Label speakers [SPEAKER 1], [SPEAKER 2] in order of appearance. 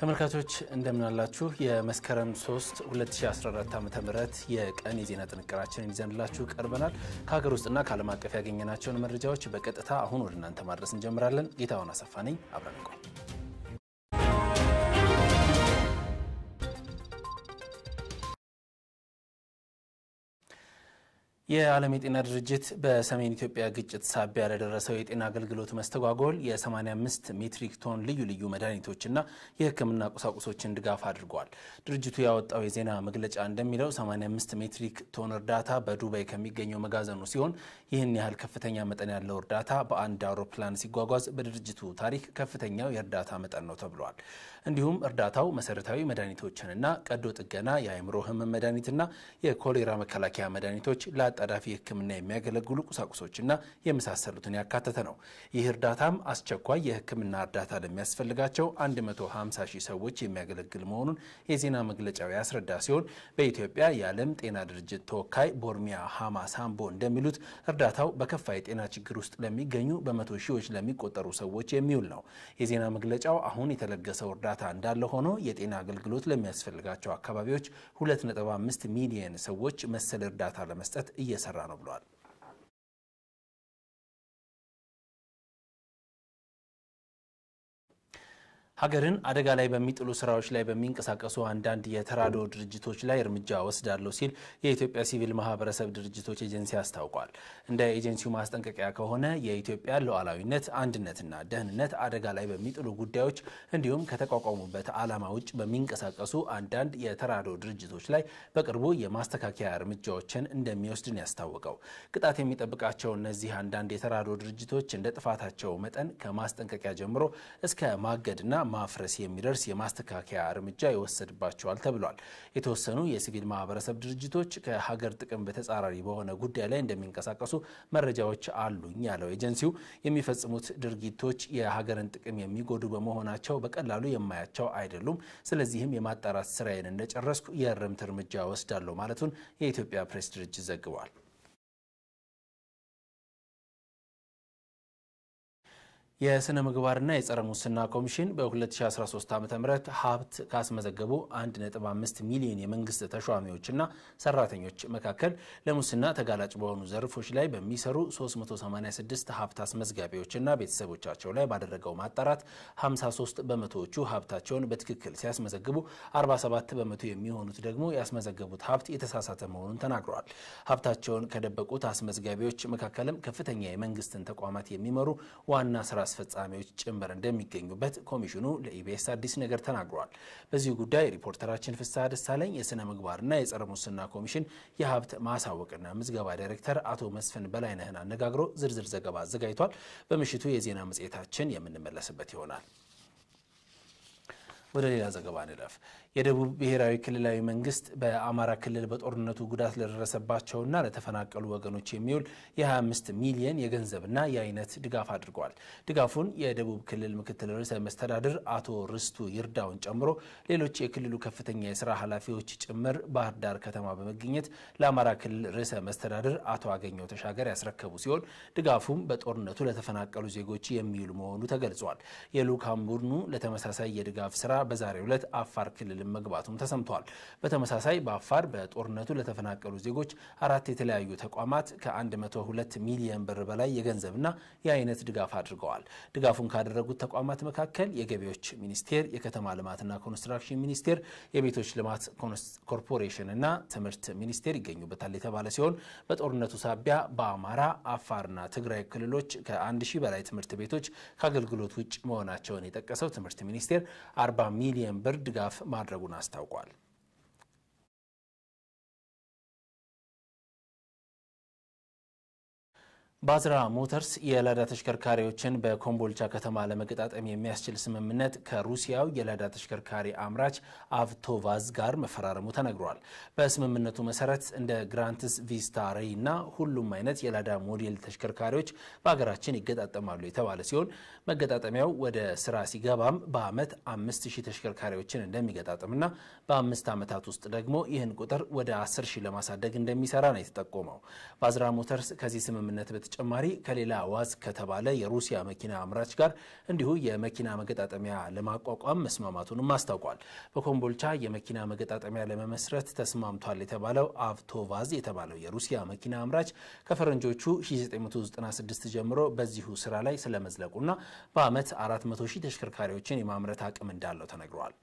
[SPEAKER 1] ተመልካቾች እንደምናላችሁ የመስከረም 3 2014 ዓ ም የቀን የዜና ጥንቅራችንን ይዘንላችሁ ቀርበናል። ከሀገር ውስጥና ከዓለም አቀፍ ያገኘናቸውን መረጃዎች በቀጥታ አሁን ወደ እናንተ ማድረስ እንጀምራለን። ጌታሁን አሰፋ ነኝ። አብረን የዓለም የጤና ድርጅት በሰሜን ኢትዮጵያ ግጭት ሳቢያ ለደረሰው የጤና አገልግሎት መስተጓጎል የ85 ሜትሪክ ቶን ልዩ ልዩ መድኃኒቶችና የሕክምና ቁሳቁሶችን ድጋፍ አድርጓል። ድርጅቱ ያወጣው የዜና መግለጫ እንደሚለው 85 ሜትሪክ ቶን እርዳታ በዱባይ ከሚገኘው መጋዘኑ ሲሆን ይህን ያህል ከፍተኛ መጠን ያለው እርዳታ በአንድ አውሮፕላን ሲጓጓዝ በድርጅቱ ታሪክ ከፍተኛው የእርዳታ መጠን ነው ተብሏል። እንዲሁም እርዳታው መሰረታዊ መድኃኒቶችንና ቀዶ ጥገና፣ የአእምሮ ህመም መድኃኒትና የኮሌራ መከላከያ መድኃኒቶች ለአጣዳፊ ሕክምና የሚያገለግሉ ቁሳቁሶችና የመሳሰሉትን ያካተተ ነው። ይህ እርዳታም አስቸኳይ የሕክምና እርዳታ ለሚያስፈልጋቸው 150 ሺህ ሰዎች የሚያገለግል መሆኑን የዜና መግለጫው ያስረዳ ሲሆን በኢትዮጵያ የዓለም ጤና ድርጅት ተወካይ ቦርሚያ ሃማ ሳምቦ እንደሚሉት እርዳታው በከፋ የጤና ችግር ውስጥ ለሚገኙ በመቶ ሺዎች ለሚቆጠሩ ሰዎች የሚውል ነው። የዜና መግለጫው አሁን የተለገሰው እርዳታ እንዳለ ሆኖ የጤና አገልግሎት ለሚያስፈልጋቸው አካባቢዎች 2.5 ሚሊየን ሰዎች መሰል እርዳታ ለመስጠት እየሰራ ነው ብለዋል። ሀገርን አደጋ ላይ በሚጥሉ ስራዎች ላይ በሚንቀሳቀሱ አንዳንድ የተራድኦ ድርጅቶች ላይ እርምጃ ወስዳለሁ ሲል የኢትዮጵያ ሲቪል ማህበረሰብ ድርጅቶች ኤጀንሲ አስታውቋል። እንደ ኤጀንሲው ማስጠንቀቂያ ከሆነ የኢትዮጵያ ሉዓላዊነት፣ አንድነትና ደህንነት አደጋ ላይ በሚጥሉ ጉዳዮች እንዲሁም ከተቋቋሙበት ዓላማ ውጭ በሚንቀሳቀሱ አንዳንድ የተራድኦ ድርጅቶች ላይ በቅርቡ የማስተካከያ እርምጃዎችን እንደሚወስድ ነው ያስታወቀው። ቅጣት የሚጠብቃቸው እነዚህ አንዳንድ የተራድኦ ድርጅቶች እንደ ጥፋታቸው መጠን ከማስጠንቀቂያ ጀምሮ እስከ ማገድና ማፍረስ የሚደርስ የማስተካከያ እርምጃ ይወሰድባቸዋል ተብሏል። የተወሰኑ የሲቪል ማህበረሰብ ድርጅቶች ከሀገር ጥቅም በተጻራሪ በሆነ ጉዳይ ላይ እንደሚንቀሳቀሱ መረጃዎች አሉኝ ያለው ኤጀንሲው የሚፈጽሙት ድርጊቶች የሀገርን ጥቅም የሚጎዱ በመሆናቸው በቀላሉ የማያቸው አይደሉም። ስለዚህም የማጣራት ስራዬን እንደጨረስኩ የእርምት እርምጃ ወስዳለሁ ማለቱን የኢትዮጵያ ፕሬስ ድርጅት ዘግቧል። የሥነ ምግባርና የጸረ ሙስና ኮሚሽን በ2013 ዓ ም ሀብት ካስመዘገቡ 1.5 ሚሊዮን የመንግስት ተሿሚዎችና ሰራተኞች መካከል ለሙስና ተጋላጭ በሆኑ ዘርፎች ላይ በሚሰሩ 386 ሀብት አስመዝጋቢዎችና ቤተሰቦቻቸው ላይ ባደረገው ማጣራት 53 በመቶዎቹ ሀብታቸውን በትክክል ሲያስመዘግቡ 47 በመቶ የሚሆኑት ደግሞ ያስመዘገቡት ሀብት የተሳሳተ መሆኑን ተናግረዋል። ሀብታቸውን ከደበቁት አስመዝጋቢዎች መካከልም ከፍተኛ የመንግስትን ተቋማት የሚመሩ ዋና ስራ አስፈጻሚዎች ጭምር እንደሚገኙበት ኮሚሽኑ ለኢቢኤስ አዲስ ነገር ተናግሯል። በዚሁ ጉዳይ ሪፖርተራችን ፍስሐ ደሳለኝ የሥነ ምግባርና የጸረ ሙስና ኮሚሽን የሀብት ማሳወቅና ምዝገባ ዳይሬክተር አቶ መስፍን በላይነህን አነጋግሮ ዝርዝር ዘገባ አዘጋጅቷል። በምሽቱ የዜና መጽሔታችን የምንመለስበት ይሆናል። ወደ ሌላ ዘገባ እንለፍ። የደቡብ ብሔራዊ ክልላዊ መንግስት በአማራ ክልል በጦርነቱ ጉዳት ለደረሰባቸውና ለተፈናቀሉ ወገኖች የሚውል የ25 ሚሊየን የገንዘብና የአይነት ድጋፍ አድርጓል። ድጋፉን የደቡብ ክልል ምክትል ርዕሰ መስተዳድር አቶ ርስቱ ይርዳውን ጨምሮ ሌሎች የክልሉ ከፍተኛ የስራ ኃላፊዎች ጭምር ባህር ዳር ከተማ በመገኘት ለአማራ ክልል ርዕሰ መስተዳድር አቶ አገኘው ተሻገር ያስረከቡ ሲሆን ድጋፉም በጦርነቱ ለተፈናቀሉ ዜጎች የሚውል መሆኑ ተገልጿል። የልዑካን ቡድኑ ለተመሳሳይ የድጋፍ ስራ በዛሬ ዕለት አፋር ክልል መግባቱም ተሰምቷል። በተመሳሳይ በአፋር በጦርነቱ ለተፈናቀሉ ዜጎች አራት የተለያዩ ተቋማት ከ102 ሚሊዮን ብር በላይ የገንዘብና የአይነት ድጋፍ አድርገዋል። ድጋፉን ካደረጉት ተቋማት መካከል የገቢዎች ሚኒስቴር፣ የከተማ ልማትና ኮንስትራክሽን ሚኒስቴር፣ የቤቶች ልማት ኮርፖሬሽን እና ትምህርት ሚኒስቴር ይገኙበታል የተባለ ሲሆን በጦርነቱ ሳቢያ በአማራ አፋርና ትግራይ ክልሎች ከ1000 በላይ ትምህርት ቤቶች ከአገልግሎት ውጭ መሆናቸውን የጠቀሰው ትምህርት ሚኒስቴር 40 ሚሊየን ብር ድጋፍ ማድረጉን አስታውቋል። ባዝራ ሞተርስ የላዳ ተሽከርካሪዎችን በኮምቦልቻ ከተማ ለመገጣጠም የሚያስችል ስምምነት ከሩሲያው የላዳ ተሽከርካሪ አምራች አቭቶቫዝ ጋር መፈራረሙ ተነግሯል። በስምምነቱ መሰረት እንደ ግራንትስ ቪስታ ሬይ እና ሁሉም አይነት የላዳ ሞዴል ተሽከርካሪዎች በሀገራችን ይገጣጠማሉ የተባለ ሲሆን መገጣጠሚያው ወደ ስራ ሲገባም በአመት አምስት ሺህ ተሽከርካሪዎችን እንደሚገጣጠምና በአምስት ዓመታት ውስጥ ደግሞ ይህን ቁጥር ወደ አስር ሺህ ለማሳደግ እንደሚሰራ ነው የተጠቆመው። ባዝራ ሞተርስ ከዚህ ስምምነት በተጨማሪ ከሌላ ዋዝ ከተባለ የሩሲያ መኪና አምራች ጋር እንዲሁ የመኪና መገጣጠሚያ ለማቋቋም መስማማቱንም አስታውቋል። በኮምቦልቻ የመኪና መገጣጠሚያ ለመመስረት ተስማምቷል የተባለው አቭቶቫዝ የተባለው የሩሲያ መኪና አምራች ከፈረንጆቹ 1996 ጀምሮ በዚሁ ስራ ላይ ስለመዝለቁና በአመት 400 ሺህ ተሽከርካሪዎችን የማምረት አቅም እንዳለው ተነግሯል።